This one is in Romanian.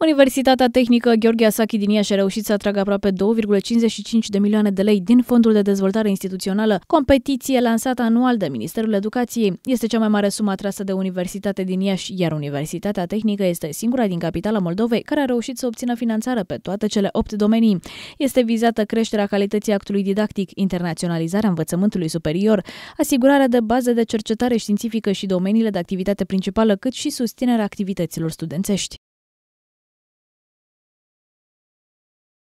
Universitatea Tehnică Gheorghe Asachi din Iași a reușit să atragă aproape 2,55 de milioane de lei din Fondul de Dezvoltare Instituțională, competiție lansată anual de Ministerul Educației. Este cea mai mare sumă atrasă de Universitate din Iași, iar Universitatea Tehnică este singura din capitala Moldovei care a reușit să obțină finanțare pe toate cele opt domenii. Este vizată creșterea calității actului didactic, internaționalizarea învățământului superior, asigurarea de baze de cercetare științifică și domeniile de activitate principală, cât și susținerea activităților studențești.